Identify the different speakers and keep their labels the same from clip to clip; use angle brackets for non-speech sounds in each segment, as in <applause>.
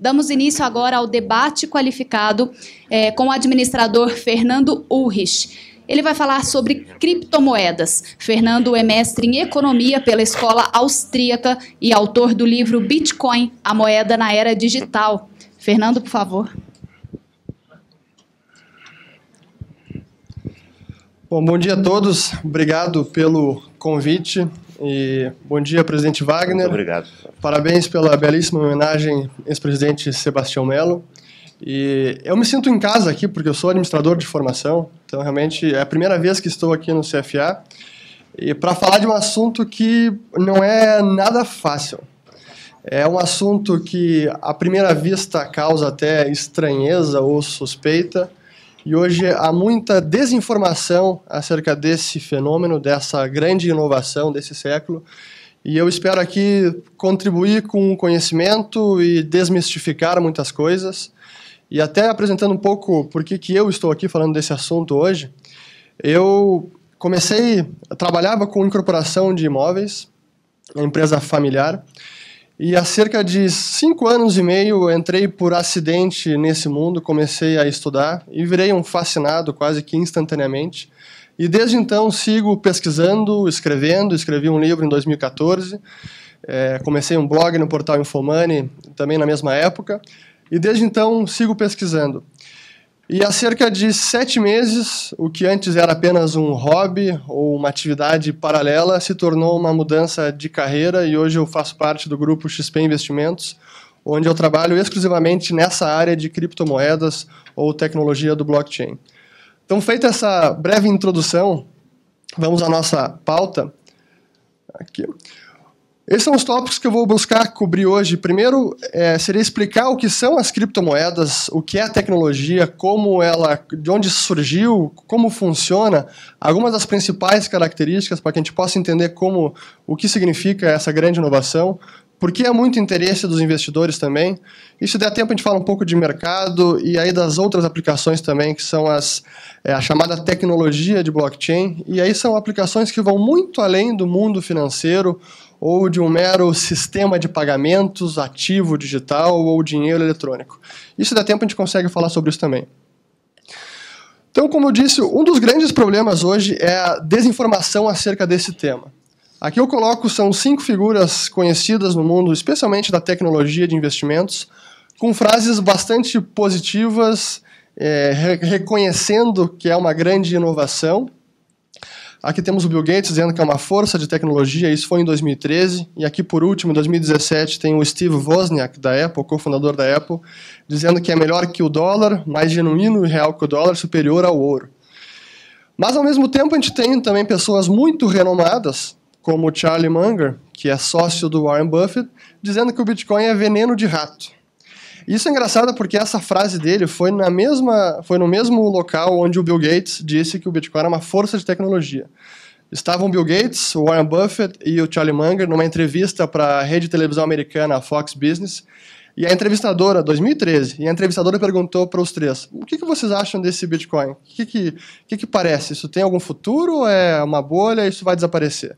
Speaker 1: Damos início agora ao debate qualificado é, com o administrador Fernando Ulrich. Ele vai falar sobre criptomoedas. Fernando é mestre em economia pela escola austríaca e autor do livro Bitcoin, a moeda na era digital. Fernando, por favor. Bom, bom dia a todos. Obrigado pelo convite. E bom dia, presidente Wagner. Muito obrigado. Parabéns pela belíssima homenagem ex-presidente Sebastião Melo. E eu me sinto em casa aqui porque eu sou administrador de formação, então realmente é a primeira vez que estou aqui no CFA e para falar de um assunto que não é nada fácil. É um assunto que à primeira vista causa até estranheza ou suspeita e hoje há muita desinformação acerca desse fenômeno, dessa grande inovação desse século. E eu espero aqui contribuir com conhecimento e desmistificar muitas coisas. E até apresentando um pouco por que, que eu estou aqui falando desse assunto hoje. Eu comecei, trabalhava com incorporação de imóveis, empresa familiar. E há cerca de cinco anos e meio entrei por acidente nesse mundo, comecei a estudar e virei um fascinado quase que instantaneamente. E desde então sigo pesquisando, escrevendo. Escrevi um livro em 2014, é, comecei um blog no portal Infomani também na mesma época. E desde então sigo pesquisando. E há cerca de sete meses, o que antes era apenas um hobby ou uma atividade paralela se tornou uma mudança de carreira e hoje eu faço parte do grupo XP Investimentos, onde eu trabalho exclusivamente nessa área de criptomoedas ou tecnologia do blockchain. Então, feita essa breve introdução, vamos à nossa pauta. Aqui. Esses são os tópicos que eu vou buscar cobrir hoje. Primeiro, é, seria explicar o que são as criptomoedas, o que é a tecnologia, como ela, de onde surgiu, como funciona, algumas das principais características para que a gente possa entender como o que significa essa grande inovação, porque é muito interesse dos investidores também. E se der tempo, a gente fala um pouco de mercado e aí das outras aplicações também, que são as, é, a chamada tecnologia de blockchain. E aí são aplicações que vão muito além do mundo financeiro ou de um mero sistema de pagamentos ativo digital ou dinheiro eletrônico. Isso dá tempo, a gente consegue falar sobre isso também. Então, como eu disse, um dos grandes problemas hoje é a desinformação acerca desse tema. Aqui eu coloco são cinco figuras conhecidas no mundo, especialmente da tecnologia de investimentos, com frases bastante positivas, é, reconhecendo que é uma grande inovação Aqui temos o Bill Gates dizendo que é uma força de tecnologia, isso foi em 2013. E aqui, por último, em 2017, tem o Steve Wozniak, da Apple, cofundador da Apple, dizendo que é melhor que o dólar, mais genuíno e real que o dólar, superior ao ouro. Mas, ao mesmo tempo, a gente tem também pessoas muito renomadas, como o Charlie Munger, que é sócio do Warren Buffett, dizendo que o Bitcoin é veneno de rato. Isso é engraçado porque essa frase dele foi na mesma, foi no mesmo local onde o Bill Gates disse que o Bitcoin era uma força de tecnologia. Estavam Bill Gates, o Warren Buffett e o Charlie Munger numa entrevista para a rede de televisão americana Fox Business. E a entrevistadora, 2013, e a entrevistadora perguntou para os três: o que, que vocês acham desse Bitcoin? O que, que, que, que parece? Isso tem algum futuro? É uma bolha? Isso vai desaparecer?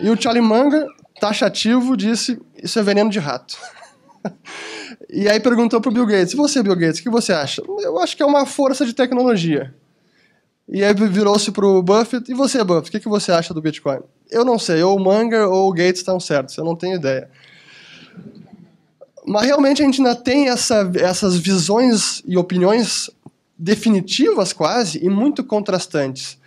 Speaker 1: E o Charlie Munger, taxativo, disse: isso é veneno de rato. <laughs> E aí perguntou pro Bill Gates: "Você, Bill Gates, o que você acha?" "Eu acho que é uma força de tecnologia." E aí virou-se pro Buffett: "E você, Buffett, o que, que você acha do Bitcoin?" "Eu não sei, ou o Munger ou o Gates estão certos, eu não tenho ideia." Mas realmente a gente ainda tem essa, essas visões e opiniões definitivas quase e muito contrastantes.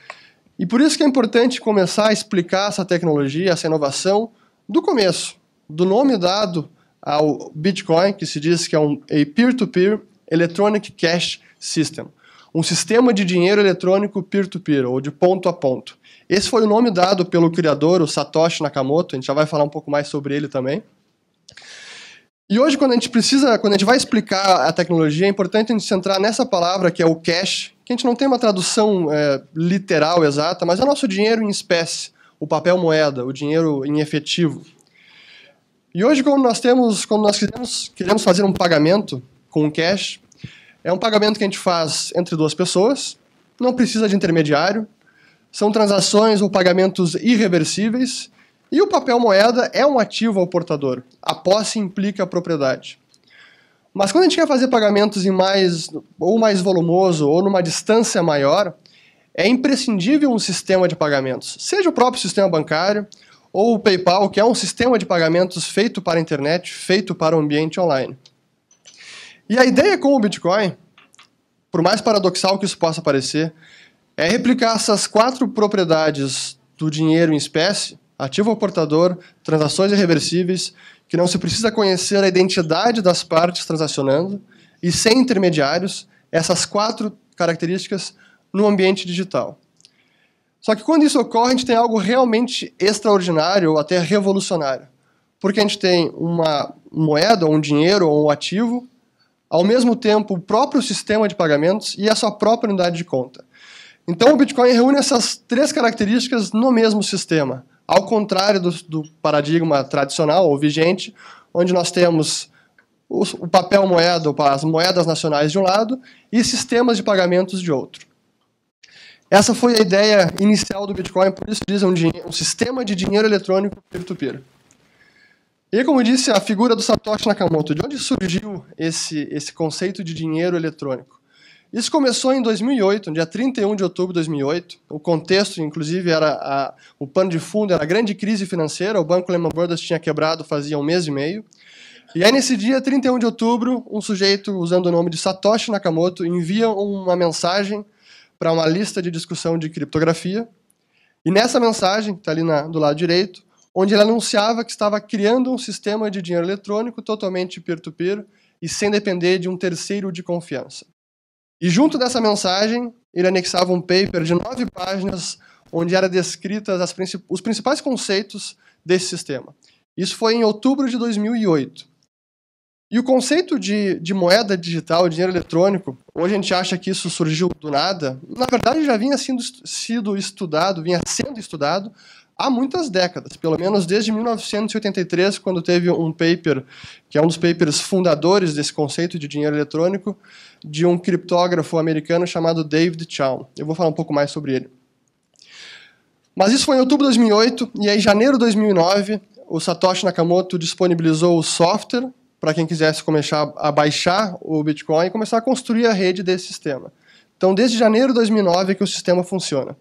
Speaker 1: E por isso que é importante começar a explicar essa tecnologia, essa inovação, do começo, do nome dado ao Bitcoin, que se diz que é um peer-to-peer -peer electronic cash system, um sistema de dinheiro eletrônico peer-to-peer -peer, ou de ponto a ponto. Esse foi o nome dado pelo criador, o Satoshi Nakamoto. A gente já vai falar um pouco mais sobre ele também. E hoje, quando a gente precisa, quando a gente vai explicar a tecnologia, é importante a gente centrar nessa palavra que é o cash, que a gente não tem uma tradução é, literal exata, mas é o nosso dinheiro em espécie, o papel moeda, o dinheiro em efetivo. E hoje, quando nós temos, quando nós queremos, queremos fazer um pagamento com cash, é um pagamento que a gente faz entre duas pessoas, não precisa de intermediário, são transações ou pagamentos irreversíveis, e o papel moeda é um ativo ao portador. A posse implica a propriedade. Mas quando a gente quer fazer pagamentos em mais ou mais volumoso ou numa distância maior, é imprescindível um sistema de pagamentos, seja o próprio sistema bancário ou o PayPal, que é um sistema de pagamentos feito para a internet, feito para o ambiente online. E a ideia com o Bitcoin, por mais paradoxal que isso possa parecer, é replicar essas quatro propriedades do dinheiro em espécie, ativo ao portador, transações irreversíveis, que não se precisa conhecer a identidade das partes transacionando, e sem intermediários, essas quatro características no ambiente digital. Só que quando isso ocorre, a gente tem algo realmente extraordinário ou até revolucionário. Porque a gente tem uma moeda, um dinheiro ou um ativo, ao mesmo tempo o próprio sistema de pagamentos e a sua própria unidade de conta. Então o Bitcoin reúne essas três características no mesmo sistema, ao contrário do, do paradigma tradicional ou vigente, onde nós temos o, o papel moeda, ou as moedas nacionais de um lado e sistemas de pagamentos de outro. Essa foi a ideia inicial do Bitcoin, por isso dizem um, um, sistema de dinheiro eletrônico peer-to-peer. E como eu disse, a figura do Satoshi Nakamoto, de onde surgiu esse, esse conceito de dinheiro eletrônico? Isso começou em 2008, no dia 31 de outubro de 2008. O contexto, inclusive, era a, o pano de fundo era a grande crise financeira. O banco Lehman Brothers tinha quebrado fazia um mês e meio. E aí, nesse dia 31 de outubro, um sujeito usando o nome de Satoshi Nakamoto envia uma mensagem para uma lista de discussão de criptografia. E nessa mensagem, que está ali na, do lado direito, onde ele anunciava que estava criando um sistema de dinheiro eletrônico totalmente peer-to-peer -peer e sem depender de um terceiro de confiança. E junto dessa mensagem, ele anexava um paper de nove páginas onde eram descritas princip os principais conceitos desse sistema. Isso foi em outubro de 2008. E o conceito de, de moeda digital, dinheiro eletrônico, hoje a gente acha que isso surgiu do nada. Na verdade, já vinha sendo, sido estudado, vinha sendo estudado há muitas décadas, pelo menos desde 1983, quando teve um paper, que é um dos papers fundadores desse conceito de dinheiro eletrônico, de um criptógrafo americano chamado David Chow. Eu vou falar um pouco mais sobre ele. Mas isso foi em outubro de 2008, e aí em janeiro de 2009, o Satoshi Nakamoto disponibilizou o software para quem quisesse começar a baixar o Bitcoin e começar a construir a rede desse sistema. Então, desde janeiro de 2009 é que o sistema funciona.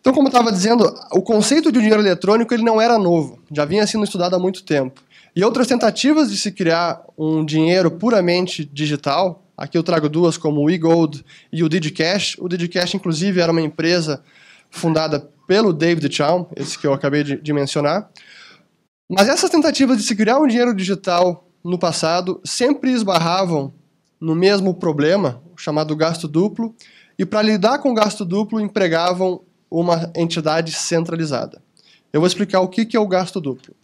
Speaker 1: Então, como eu estava dizendo, o conceito de dinheiro eletrônico ele não era novo, já vinha sendo estudado há muito tempo. E outras tentativas de se criar um dinheiro puramente digital, aqui eu trago duas como o eGold e o DigiCash. O DigiCash, inclusive, era uma empresa fundada pelo David Chaum, esse que eu acabei de, de mencionar. Mas essas tentativas de se criar um dinheiro digital no passado, sempre esbarravam no mesmo problema, chamado gasto duplo, e para lidar com o gasto duplo empregavam uma entidade centralizada. Eu vou explicar o que é o gasto duplo.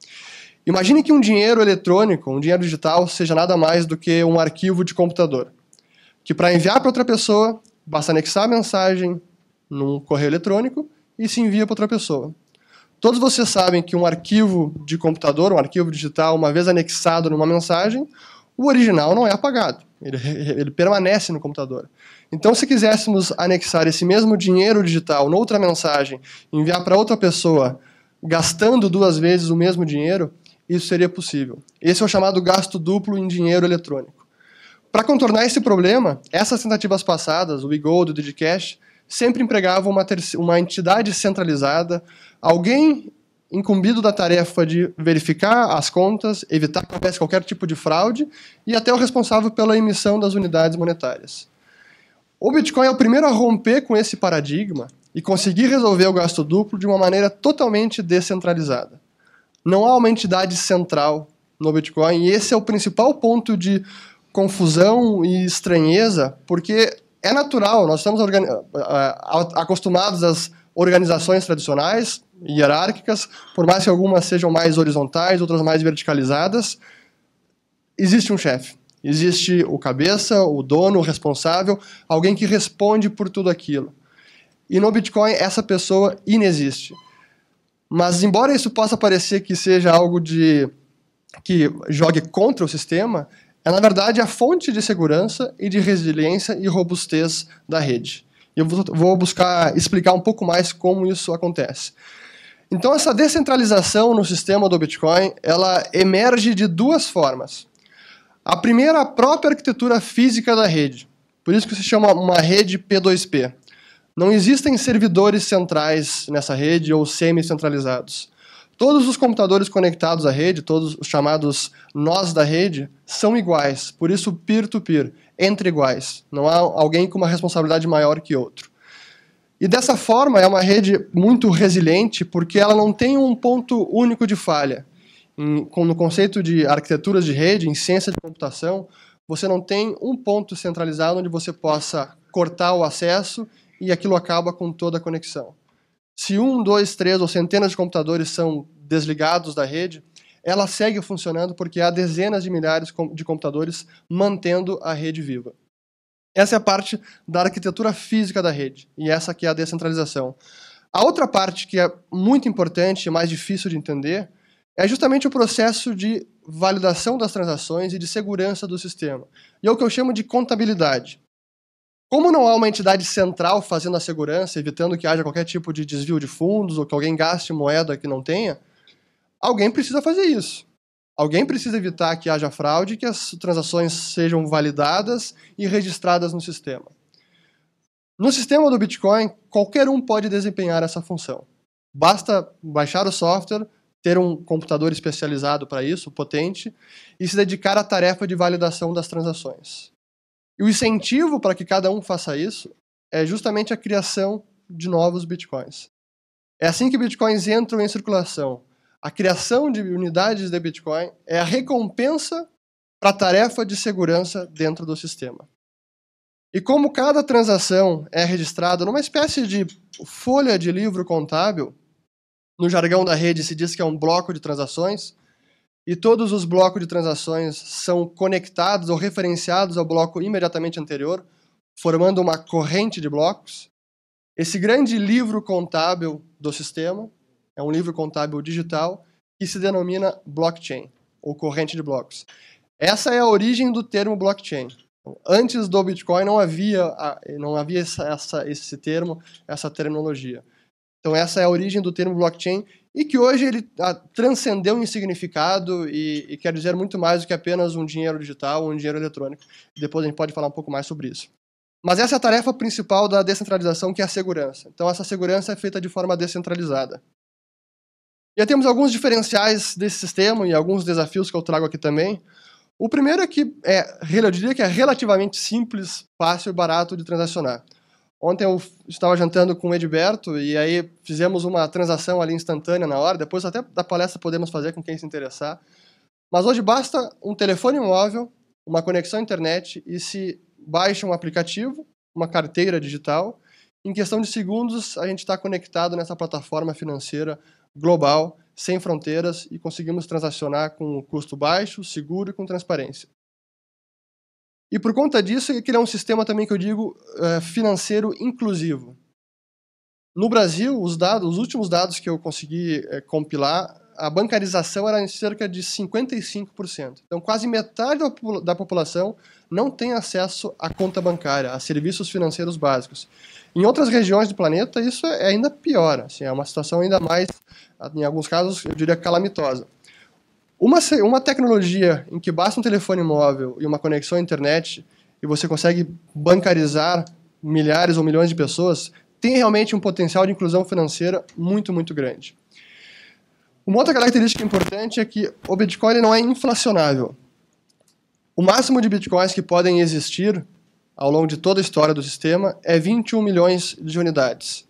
Speaker 1: Imagine que um dinheiro eletrônico, um dinheiro digital, seja nada mais do que um arquivo de computador, que para enviar para outra pessoa, basta anexar a mensagem num correio eletrônico e se envia para outra pessoa. Todos vocês sabem que um arquivo de computador, um arquivo digital, uma vez anexado numa mensagem, o original não é apagado. Ele, ele, permanece no computador. Então, se quiséssemos anexar esse mesmo dinheiro digital noutra mensagem, enviar para outra pessoa, gastando duas vezes o mesmo dinheiro, isso seria possível. Esse é o chamado gasto duplo em dinheiro eletrônico. Para contornar esse problema, essas tentativas passadas, o eGold, o Digicash, sempre empregavam uma, uma entidade centralizada, Alguém incumbido da tarefa de verificar as contas, evitar que houvesse qualquer tipo de fraude e até o responsável pela emissão das unidades monetárias. O Bitcoin é o primeiro a romper com esse paradigma e conseguir resolver o gasto duplo de uma maneira totalmente descentralizada. Não há uma entidade central no Bitcoin e esse é o principal ponto de confusão e estranheza, porque é natural, nós estamos acostumados às organizações tradicionais, hierárquicas, por mais que algumas sejam mais horizontais, outras mais verticalizadas, existe um chefe. Existe o cabeça, o dono, o responsável, alguém que responde por tudo aquilo. E no Bitcoin essa pessoa inexiste. Mas embora isso possa parecer que seja algo de que jogue contra o sistema, é na verdade a fonte de segurança e de resiliência e robustez da rede. E eu vou buscar explicar um pouco mais como isso acontece. Então, essa descentralização no sistema do Bitcoin, ela emerge de duas formas. A primeira, a própria arquitetura física da rede. Por isso que se chama uma rede P2P. Não existem servidores centrais nessa rede ou semi-centralizados. Todos os computadores conectados à rede, todos os chamados nós da rede, são iguais, por isso peer-to-peer, -peer, entre iguais. Não há alguém com uma responsabilidade maior que outro. E dessa forma é uma rede muito resiliente porque ela não tem um ponto único de falha. Em, no conceito de arquiteturas de rede, em ciência de computação, você não tem um ponto centralizado onde você possa cortar o acesso e aquilo acaba com toda a conexão. Se um, dois, três ou centenas de computadores são desligados da rede, ela segue funcionando porque há dezenas de milhares de computadores mantendo a rede viva. Essa é a parte da arquitetura física da rede, e essa que é a descentralização. A outra parte que é muito importante e mais difícil de entender é justamente o processo de validação das transações e de segurança do sistema. E é o que eu chamo de contabilidade. Como não há uma entidade central fazendo a segurança, evitando que haja qualquer tipo de desvio de fundos ou que alguém gaste moeda que não tenha, alguém precisa fazer isso. Alguém precisa evitar que haja fraude, que as transações sejam validadas e registradas no sistema. No sistema do Bitcoin, qualquer um pode desempenhar essa função. Basta baixar o software, ter um computador especializado para isso, potente, e se dedicar à tarefa de validação das transações. E o incentivo para que cada um faça isso é justamente a criação de novos bitcoins. É assim que bitcoins entram em circulação. A criação de unidades de bitcoin é a recompensa para a tarefa de segurança dentro do sistema. E como cada transação é registrada numa espécie de folha de livro contábil, no jargão da rede se diz que é um bloco de transações, e todos os blocos de transações são conectados ou referenciados ao bloco imediatamente anterior, formando uma corrente de blocos. Esse grande livro contábil do sistema é um livro contábil digital que se denomina blockchain, ou corrente de blocos. Essa é a origem do termo blockchain. Antes do Bitcoin não havia, não havia essa, essa, esse termo, essa terminologia. Então essa é a origem do termo blockchain e que hoje ele ah, transcendeu em significado e, e quer dizer muito mais do que apenas um dinheiro digital ou um dinheiro eletrônico. Depois a gente pode falar um pouco mais sobre isso. Mas essa é a tarefa principal da descentralização, que é a segurança. Então essa segurança é feita de forma descentralizada. E Já temos alguns diferenciais desse sistema e alguns desafios que eu trago aqui também. O primeiro é que é, eu diria que é relativamente simples, fácil e barato de transacionar. Ontem eu estava jantando com o Edberto e aí fizemos uma transação ali instantânea na hora. Depois até da palestra podemos fazer com quem se interessar. Mas hoje basta um telefone móvel, uma conexão à internet e se baixa um aplicativo, uma carteira digital. Em questão de segundos, a gente está conectado nessa plataforma financeira global, sem fronteiras, e conseguimos transacionar com custo baixo, seguro e com transparência. E por conta disso, é ele criar é um sistema também que eu digo é, financeiro inclusivo. No Brasil, os dados, os últimos dados que eu consegui compilar, a bancarização era em cerca de 55%. Então, quase metade da população não tem acesso à conta bancária, a serviços financeiros básicos. Em outras regiões do planeta, isso é ainda pior. Assim, é uma situação ainda mais, em alguns casos, eu diria calamitosa. Uma, uma tecnologia em que basta um telefone móvel e uma conexão à internet e você consegue bancarizar milhares ou milhões de pessoas tem realmente um potencial de inclusão financeira muito, muito grande. Uma outra característica importante é que o Bitcoin não é inflacionável. O máximo de bitcoins que podem existir ao longo de toda a história do sistema é 21 milhões de unidades.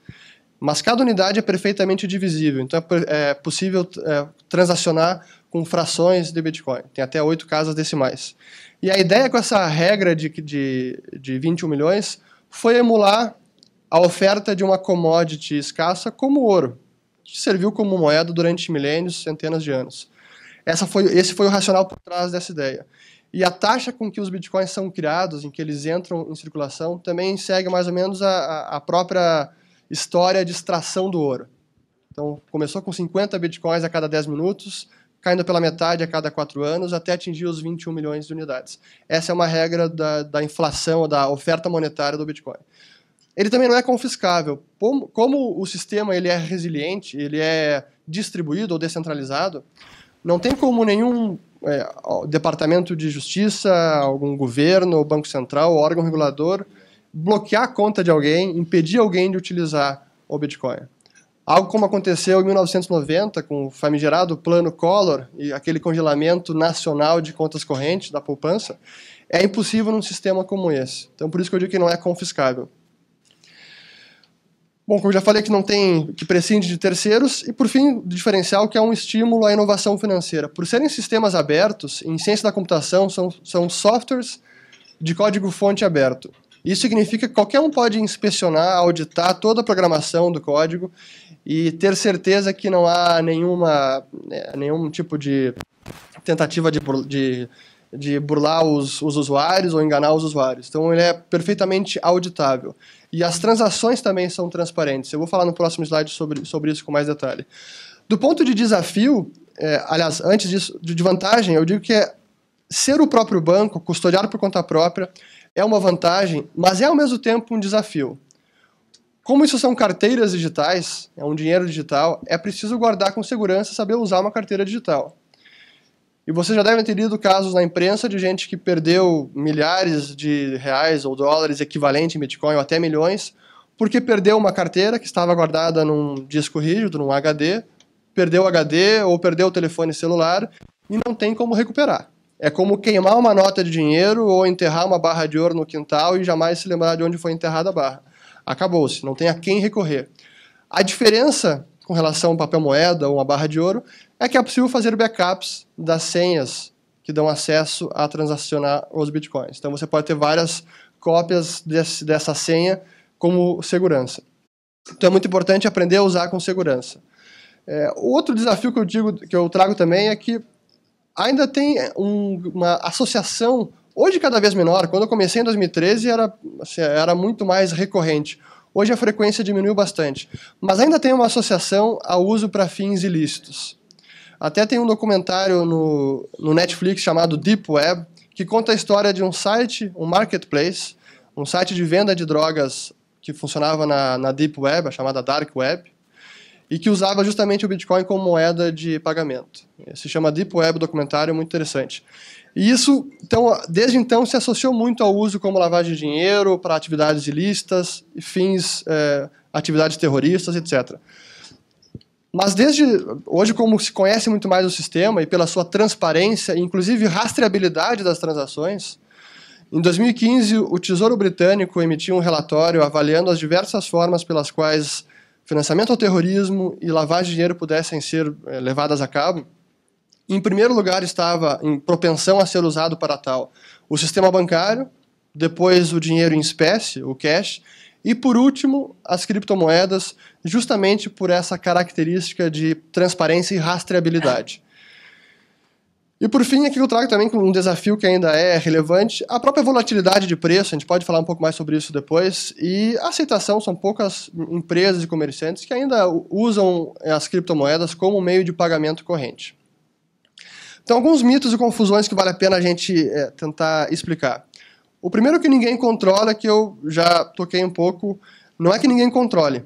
Speaker 1: Mas cada unidade é perfeitamente divisível, então é, é possível é, transacionar com frações de Bitcoin. Tem até oito casas decimais. E a ideia com essa regra de, de, de 21 milhões foi emular a oferta de uma commodity escassa como ouro, que serviu como moeda durante milênios, centenas de anos. Essa foi, esse foi o racional por trás dessa ideia. E a taxa com que os bitcoins são criados, em que eles entram em circulação, também segue mais ou menos a, a própria história de extração do ouro. Então, começou com 50 bitcoins a cada 10 minutos, caindo pela metade a cada quatro anos, até atingir os 21 milhões de unidades. Essa é uma regra da, da inflação, da oferta monetária do Bitcoin. Ele também não é confiscável. Como, como o sistema ele é resiliente, ele é distribuído ou descentralizado, não tem como nenhum é, departamento de justiça, algum governo, banco central, órgão regulador bloquear a conta de alguém, impedir alguém de utilizar o Bitcoin. Algo como aconteceu em 1990 com o famigerado Plano Collor e aquele congelamento nacional de contas correntes da poupança, é impossível num sistema como esse. Então, por isso que eu digo que não é confiscável. Bom, como eu já falei que não tem, que prescinde de terceiros, e por fim, o diferencial que é um estímulo à inovação financeira. Por serem sistemas abertos, em ciência da computação são, são softwares de código fonte aberto. Isso significa que qualquer um pode inspecionar, auditar toda a programação do código e ter certeza que não há nenhuma, né, nenhum tipo de tentativa de, de, de burlar os, os usuários ou enganar os usuários. Então ele é perfeitamente auditável. E as transações também são transparentes. Eu vou falar no próximo slide sobre, sobre isso com mais detalhe. Do ponto de desafio, é, aliás, antes disso, de vantagem, eu digo que é ser o próprio banco, custodiar por conta própria, é uma vantagem, mas é ao mesmo tempo um desafio. Como isso são carteiras digitais, é um dinheiro digital, é preciso guardar com segurança e saber usar uma carteira digital. E vocês já devem ter lido casos na imprensa de gente que perdeu milhares de reais ou dólares equivalente em Bitcoin ou até milhões, porque perdeu uma carteira que estava guardada num disco rígido, num HD, perdeu o HD ou perdeu o telefone celular e não tem como recuperar. É como queimar uma nota de dinheiro ou enterrar uma barra de ouro no quintal e jamais se lembrar de onde foi enterrada a barra. Acabou-se, não tem a quem recorrer. A diferença com relação ao papel moeda ou uma barra de ouro é que é possível fazer backups das senhas que dão acesso a transacionar os bitcoins. Então você pode ter várias cópias desse, dessa senha como segurança. Então é muito importante aprender a usar com segurança. É, outro desafio que eu digo que eu trago também é que ainda tem um, uma associação, hoje cada vez menor, quando eu comecei em 2013 era, assim, era muito mais recorrente. Hoje a frequência diminuiu bastante, mas ainda tem uma associação ao uso para fins ilícitos. Até tem um documentário no, no Netflix chamado Deep Web, que conta a história de um site, um marketplace, um site de venda de drogas que funcionava na, na Deep Web, a chamada Dark Web, e que usava justamente o Bitcoin como moeda de pagamento. Se chama Deep Web documentário, muito interessante. E isso, então, desde então, se associou muito ao uso como lavagem de dinheiro para atividades ilícitas fins, é, atividades terroristas, etc. Mas desde hoje, como se conhece muito mais o sistema e pela sua transparência, inclusive rastreabilidade das transações, em 2015 o Tesouro Britânico emitiu um relatório avaliando as diversas formas pelas quais financiamento ao terrorismo e lavagem de dinheiro pudessem ser é, levadas a cabo, em primeiro lugar estava em propensão a ser usado para tal o sistema bancário, depois o dinheiro em espécie, o cash, e por último as criptomoedas, justamente por essa característica de transparência e rastreabilidade. E por fim, aqui eu trago também um desafio que ainda é relevante, a própria volatilidade de preço, a gente pode falar um pouco mais sobre isso depois, e a aceitação, são poucas empresas e comerciantes que ainda usam as criptomoedas como meio de pagamento corrente. Então, alguns mitos e confusões que vale a pena a gente é, tentar explicar. O primeiro que ninguém controla, que eu já toquei um pouco, não é que ninguém controle,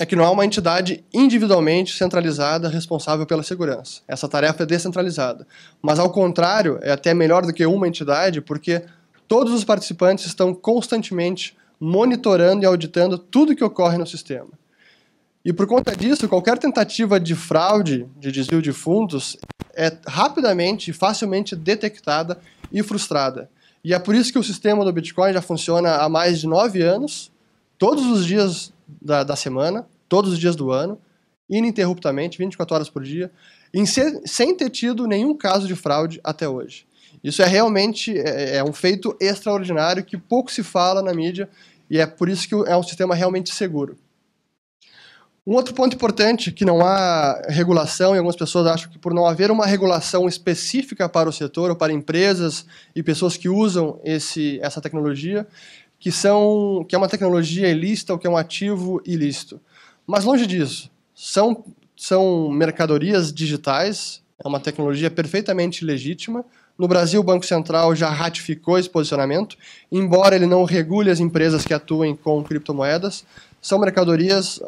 Speaker 1: é que não há uma entidade individualmente centralizada responsável pela segurança. Essa tarefa é descentralizada. Mas, ao contrário, é até melhor do que uma entidade, porque todos os participantes estão constantemente monitorando e auditando tudo que ocorre no sistema. E por conta disso, qualquer tentativa de fraude, de desvio de fundos, é rapidamente e facilmente detectada e frustrada. E é por isso que o sistema do Bitcoin já funciona há mais de nove anos. Todos os dias da, da semana, todos os dias do ano, ininterruptamente, 24 horas por dia, sem ter tido nenhum caso de fraude até hoje. Isso é realmente é, é, é um feito extraordinário que pouco se fala na mídia e é por isso que é um sistema realmente seguro. Um outro ponto importante, que não há regulação, e algumas pessoas acham que por não haver uma regulação específica para o setor ou para empresas e pessoas que usam esse, essa tecnologia, que são que é uma tecnologia ilícita ou que é um ativo ilícito. Mas longe disso, são são mercadorias digitais, é uma tecnologia perfeitamente legítima. No Brasil, o Banco Central já ratificou esse posicionamento, embora ele não regule as empresas que atuem com criptomoedas. São mercadorias,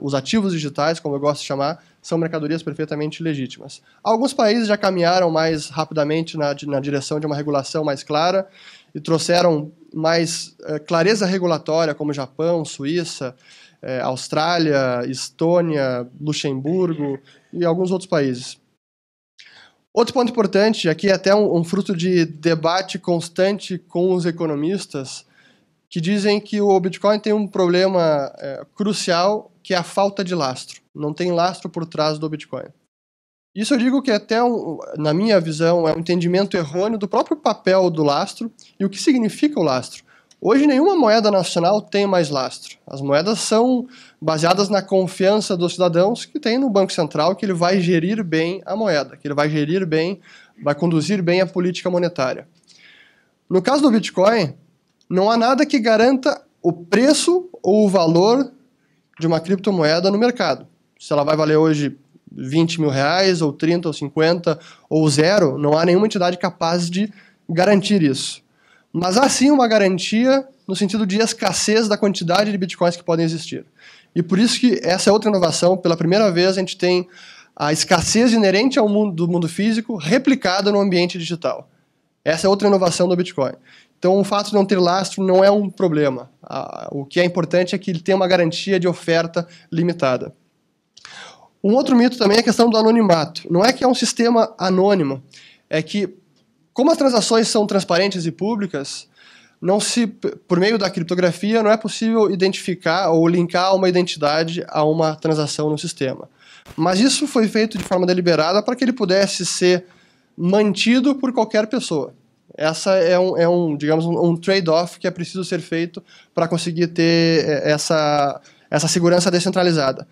Speaker 1: os ativos digitais, como eu gosto de chamar, são mercadorias perfeitamente legítimas. Alguns países já caminharam mais rapidamente na, na direção de uma regulação mais clara e trouxeram mais é, clareza regulatória, como Japão, Suíça, é, Austrália, Estônia, Luxemburgo e alguns outros países. Outro ponto importante, aqui é até um, um, fruto de debate constante com os economistas, que dizem que o Bitcoin tem um problema é, crucial, que é a falta de lastro. Não tem lastro por trás do Bitcoin. Isso eu digo que é até, na minha visão, é um entendimento errôneo do próprio papel do lastro e o que significa o lastro. Hoje nenhuma moeda nacional tem mais lastro. As moedas são baseadas na confiança dos cidadãos que tem no Banco Central que ele vai gerir bem a moeda, que ele vai gerir bem, vai conduzir bem a política monetária. No caso do Bitcoin, não há nada que garanta o preço ou o valor de uma criptomoeda no mercado. Se ela vai valer hoje 20 mil reais, ou 30, ou 50, ou zero, não há nenhuma entidade capaz de garantir isso. Mas há sim uma garantia no sentido de escassez da quantidade de bitcoins que podem existir. E por isso que essa é outra inovação, pela primeira vez a gente tem a escassez inerente ao mundo do mundo físico replicada no ambiente digital. Essa é outra inovação do Bitcoin. Então, o fato de não ter lastro não é um problema. O que é importante é que ele tenha uma garantia de oferta limitada. Um outro mito também é a questão do anonimato. Não é que é um sistema anônimo, é que como as transações são transparentes e públicas, não se, por meio da criptografia, não é possível identificar ou linkar uma identidade a uma transação no sistema. Mas isso foi feito de forma deliberada para que ele pudesse ser mantido por qualquer pessoa. Essa é um, é um digamos, um trade-off que é preciso ser feito para conseguir ter eh, essa, essa segurança descentralizada.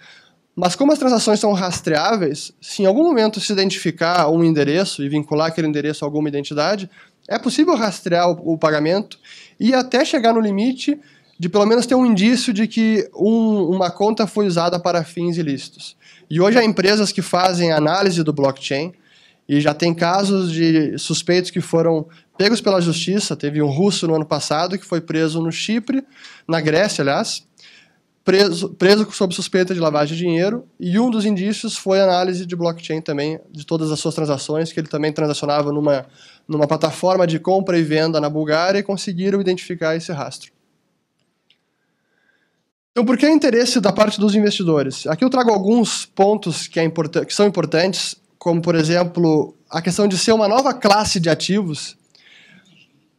Speaker 1: Mas como as transações são rastreáveis, se em algum momento se identificar um endereço e vincular aquele endereço a alguma identidade, é possível rastrear o, o pagamento e até chegar no limite de pelo menos ter um indício de que um, uma conta foi usada para fins ilícitos. E hoje há empresas que fazem análise do blockchain e já tem casos de suspeitos que foram pegos pela justiça. Teve um russo no ano passado que foi preso no Chipre, na Grécia, aliás, preso, preso sob suspeita de lavagem de dinheiro, e um dos indícios foi a análise de blockchain também, de todas as suas transações, que ele também transacionava numa, numa plataforma de compra e venda na Bulgária e conseguiram identificar esse rastro. Então, por que o interesse da parte dos investidores? Aqui eu trago alguns pontos que, é que são importantes, como, por exemplo, a questão de ser uma nova classe de ativos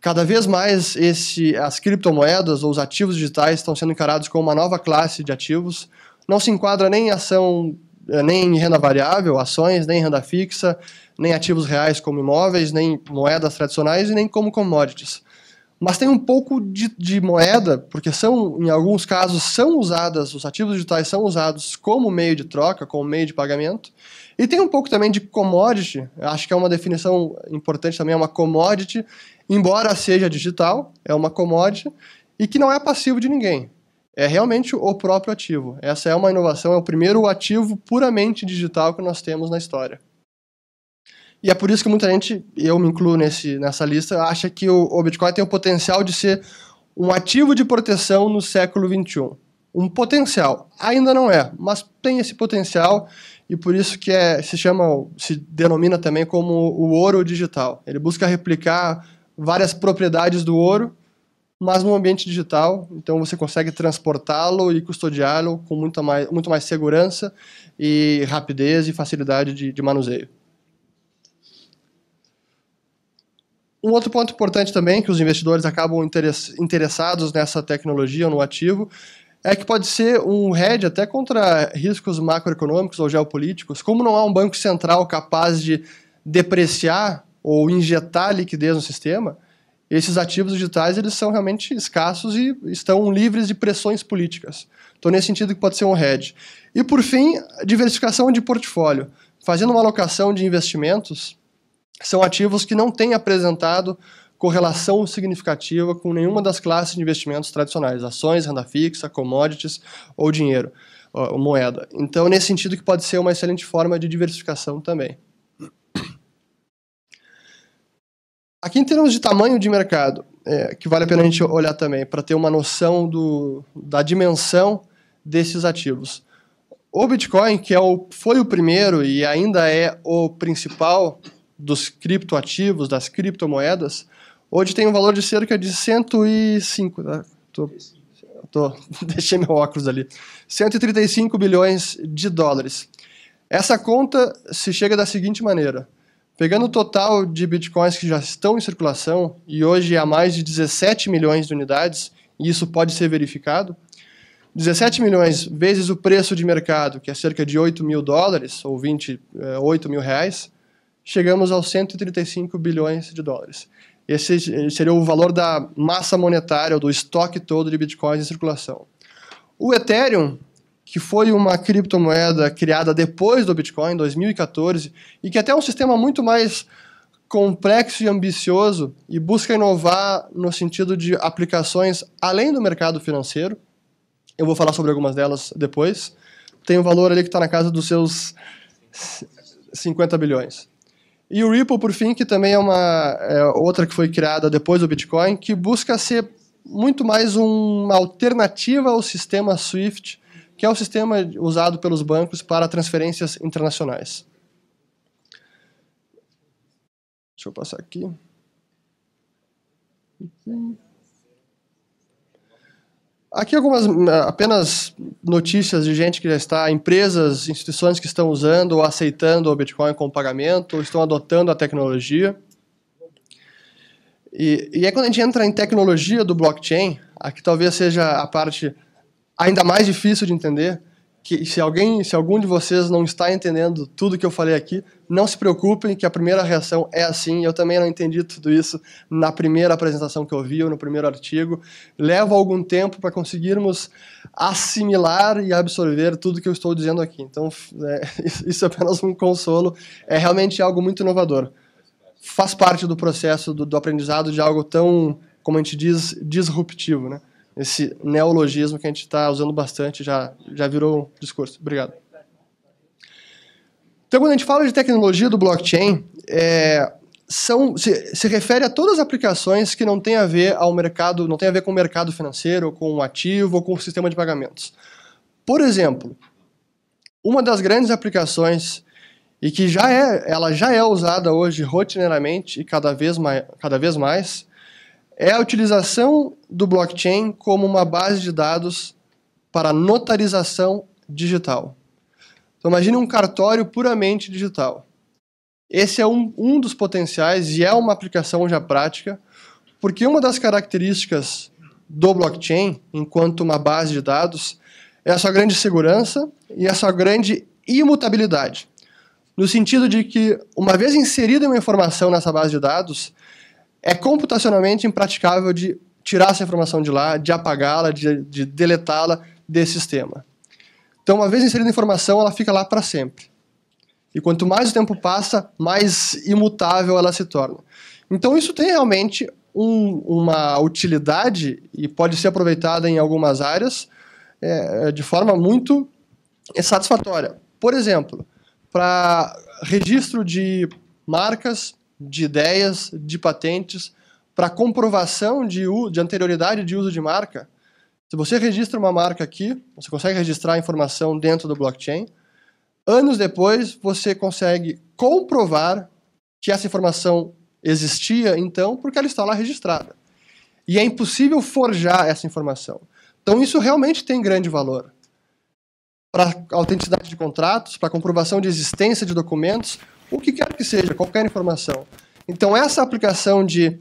Speaker 1: Cada vez mais esse, as criptomoedas ou os ativos digitais estão sendo encarados como uma nova classe de ativos. Não se enquadra nem em ação, eh, nem em renda variável, ações, nem em renda fixa, nem ativos reais como imóveis, nem moedas tradicionais e nem como commodities. Mas tem um pouco de, de moeda, porque são, em alguns casos, são usadas, os ativos digitais são usados como meio de troca, como meio de pagamento. E tem um pouco também de commodity, acho que é uma definição importante também, é uma commodity, embora seja digital, é uma commodity e que não é passivo de ninguém. É realmente o próprio ativo. Essa é uma inovação, é o primeiro ativo puramente digital que nós temos na história. E é por isso que muita gente, eu me incluo nesse, nessa lista, acha que o, o Bitcoin tem o potencial de ser um ativo de proteção no século XXI. Um potencial. Ainda não é, mas tem esse potencial e por isso que é, se chama, se denomina também como o ouro digital. Ele busca replicar várias propriedades do ouro, mas no ambiente digital, então você consegue transportá-lo e custodiá-lo com mais, muito mais segurança e rapidez e facilidade de, de manuseio. Um outro ponto importante também, que os investidores acabam interessados nessa tecnologia, ou no ativo, é que pode ser um hedge até contra riscos macroeconômicos ou geopolíticos. Como não há um banco central capaz de depreciar ou injetar liquidez no sistema, esses ativos digitais eles são realmente escassos e estão livres de pressões políticas. Então, nesse sentido, pode ser um hedge. E, por fim, diversificação de portfólio. Fazendo uma alocação de investimentos, são ativos que não têm apresentado correlação significativa com nenhuma das classes de investimentos tradicionais, ações, renda fixa, commodities ou dinheiro, ou moeda. Então, nesse sentido, que pode ser uma excelente forma de diversificação também. Aqui, em termos de tamanho de mercado, é, que vale a pena a gente olhar também, para ter uma noção do, da dimensão desses ativos. O Bitcoin, que é o, foi o primeiro e ainda é o principal dos criptoativos, das criptomoedas, hoje tem um valor de cerca de 105. Tá? Né? Tô, tô, <laughs> deixei meu óculos ali. 135 bilhões de dólares. Essa conta se chega da seguinte maneira: Pegando o total de bitcoins que já estão em circulação, e hoje há mais de 17 milhões de unidades, e isso pode ser verificado, 17 milhões vezes o preço de mercado, que é cerca de 8 mil dólares, ou 28 eh, mil reais, chegamos aos 135 bilhões de dólares. Esse seria o valor da massa monetária, ou do estoque todo de bitcoins em circulação. O Ethereum que foi uma criptomoeda criada depois do Bitcoin, em 2014, e que é até é um sistema muito mais complexo e ambicioso e busca inovar no sentido de aplicações além do mercado financeiro. Eu vou falar sobre algumas delas depois. Tem um valor ali que está na casa dos seus 50 bilhões. E o Ripple, por fim, que também é uma é outra que foi criada depois do Bitcoin, que busca ser muito mais uma alternativa ao sistema Swift, que é o sistema usado pelos bancos para transferências internacionais. Deixa eu passar aqui. Aqui algumas né, apenas notícias de gente que já está, empresas, instituições que estão usando ou aceitando o Bitcoin como pagamento, ou estão adotando a tecnologia. E, e aí é quando a gente entra em tecnologia do blockchain, aqui talvez seja a parte ainda mais difícil de entender, que se alguém, se algum de vocês não está entendendo tudo que eu falei aqui, não se preocupem que a primeira reação é assim. Eu também não entendi tudo isso na primeira apresentação que eu vi ou no primeiro artigo. Leva algum tempo para conseguirmos assimilar e absorver tudo que eu estou dizendo aqui. Então, <laughs> é, isso é apenas um consolo. É realmente algo muito inovador. Faz parte do processo do, do aprendizado de algo tão, como a gente diz, disruptivo, né? esse neologismo que a gente está usando bastante, já, já virou um discurso. Obrigado. Então, quando a gente fala de tecnologia do blockchain, é, são, se, se, refere a todas as aplicações que não tem a ver ao mercado, não tem a ver com o mercado financeiro, com o um ativo ou com o sistema de pagamentos. Por exemplo, uma das grandes aplicações e que já é, ela já é usada hoje rotineiramente e cada vez, mais, cada vez mais é a utilização do blockchain como uma base de dados para notarização digital. Então, imagine um cartório puramente digital. Esse é um, um dos potenciais e é uma aplicação já prática, porque uma das características do blockchain, enquanto uma base de dados, é a sua grande segurança e a sua grande imutabilidade. No sentido de que, uma vez inserida uma informação nessa base de dados, é computacionalmente impraticável de tirar essa informação de lá, de apagá-la, de, de deletá-la desse sistema. Então, uma vez inserida a informação, ela fica lá para sempre. E quanto mais o tempo passa, mais imutável ela se torna. Então, isso tem realmente um, uma utilidade e pode ser aproveitada em algumas áreas é, é de forma muito satisfatória. Por exemplo, para registro de marcas, de ideias, de patentes, para comprovação de, de anterioridade de uso de marca. Se você registra uma marca aqui, você consegue registrar a informação dentro do blockchain. Anos depois, você consegue comprovar que essa informação existia, então, porque ela está lá registrada. E é impossível forjar essa informação. Então, isso realmente tem grande valor. Para autenticidade de contratos, para comprovação de existência de documentos, o que quer que seja, qualquer informação. Então, essa aplicação de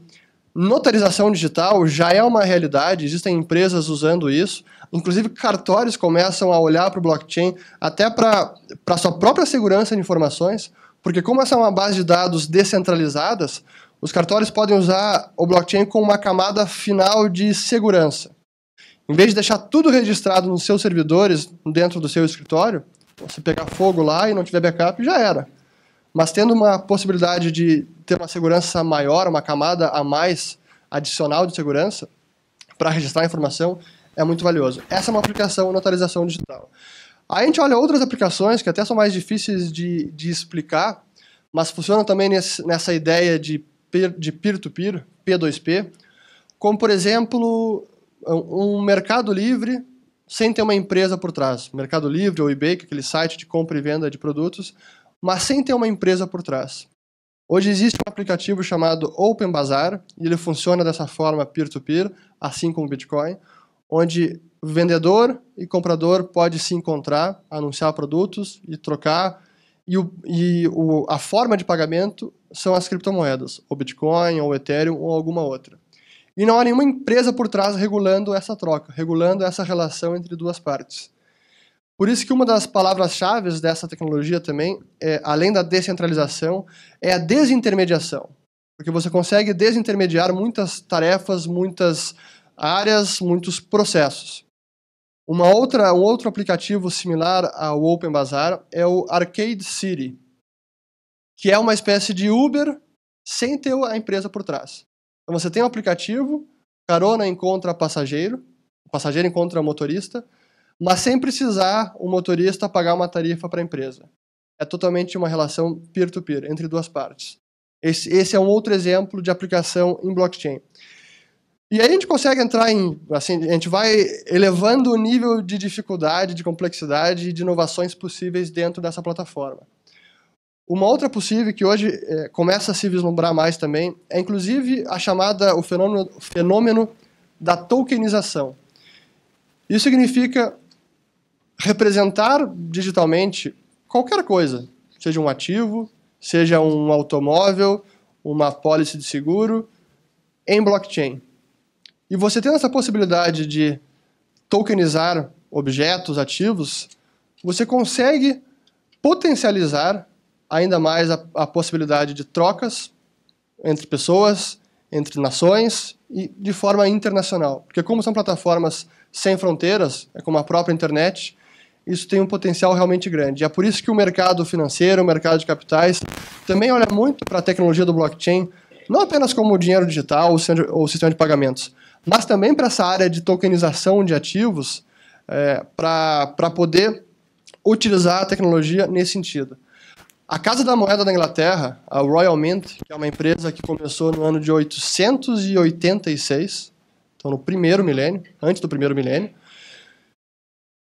Speaker 1: notarização digital já é uma realidade, existem empresas usando isso, inclusive cartórios começam a olhar para o blockchain até para a sua própria segurança de informações, porque como essa é uma base de dados descentralizadas, os cartórios podem usar o blockchain como uma camada final de segurança. Em vez de deixar tudo registrado nos seus servidores, dentro do seu escritório, você pegar fogo lá e não tiver backup, já era. Mas tendo uma possibilidade de ter uma segurança maior, uma camada a mais adicional de segurança para registrar a informação, é muito valioso. Essa é uma aplicação notarização digital. a gente olha outras aplicações que até são mais difíceis de, de explicar, mas funcionam também nesse, nessa ideia de peer-to-peer, -peer, P2P, como, por exemplo, um mercado livre sem ter uma empresa por trás. Mercado Livre ou eBay, que é aquele site de compra e venda de produtos, mas sem ter uma empresa por trás. Hoje existe um aplicativo chamado Open Bazaar e ele funciona dessa forma peer-to-peer, -peer, assim como o Bitcoin, onde vendedor e comprador pode se encontrar, anunciar produtos e trocar. E, o, e o, a forma de pagamento são as criptomoedas, ou Bitcoin, ou Ethereum, ou alguma outra. E não há nenhuma empresa por trás regulando essa troca, regulando essa relação entre duas partes. Por isso que uma das palavras-chave dessa tecnologia também, é, além da descentralização, é a desintermediação. Porque você consegue desintermediar muitas tarefas, muitas áreas, muitos processos. Uma outra, um outro aplicativo similar ao Open Bazaar é o Arcade City, que é uma espécie de Uber sem ter a empresa por trás. Então você tem um aplicativo, carona encontra passageiro, o passageiro encontra motorista, mas sem precisar o motorista pagar uma tarifa para a empresa. É totalmente uma relação peer-to-peer, -peer, entre duas partes. Esse, esse, é um outro exemplo de aplicação em blockchain. E aí a gente consegue entrar em, assim, a gente vai elevando o nível de dificuldade, de complexidade e de inovações possíveis dentro dessa plataforma. Uma outra possível que hoje é, começa a se vislumbrar mais também é inclusive a chamada o fenômeno, fenômeno da tokenização. Isso significa representar digitalmente qualquer coisa, seja um ativo, seja um automóvel, uma apólice de seguro, em blockchain. E você tendo essa possibilidade de tokenizar objetos, ativos, você consegue potencializar ainda mais a, a possibilidade de trocas entre pessoas, entre nações e de forma internacional. Porque como são plataformas sem fronteiras, é como a própria internet, isso tem um potencial realmente grande. é por isso que o mercado financeiro, o mercado de capitais, também olha muito para a tecnologia do blockchain, não apenas como dinheiro digital ou sistema de pagamentos, mas também para essa área de tokenização de ativos, é, para poder utilizar a tecnologia nesse sentido. A Casa da Moeda da Inglaterra, a Royal Mint, que é uma empresa que começou no ano de 886, então no primeiro milênio, antes do primeiro milênio,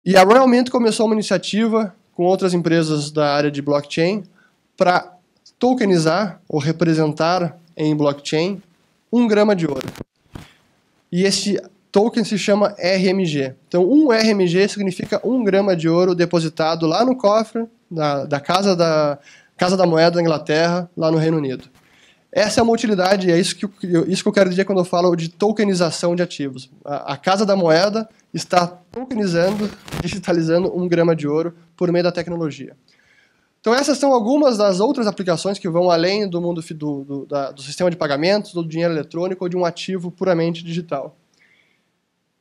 Speaker 1: e a Mint começou uma iniciativa com outras empresas da área de blockchain para tokenizar ou representar em blockchain um grama de ouro. E esse token se chama RMG. Então, um RMG significa um grama de ouro depositado lá no cofre da, da casa, da casa da moeda da Inglaterra, lá no Reino Unido. Essa é uma utilidade, é isso que, eu, isso que eu quero dizer quando eu falo de tokenização de ativos. A, a Casa da Moeda está tokenizando, digitalizando um grama de ouro por meio da tecnologia. Então essas são algumas das outras aplicações que vão além do mundo do, do, da, do sistema de pagamentos, do dinheiro eletrônico ou de um ativo puramente digital.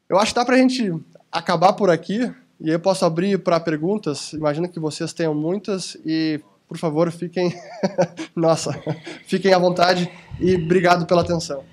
Speaker 1: Eu acho que dá para a gente acabar por aqui, e aí eu posso abrir para perguntas, imagino que vocês tenham muitas, e por favor, fiquem. <laughs> Nossa, fiquem à vontade e obrigado pela atenção.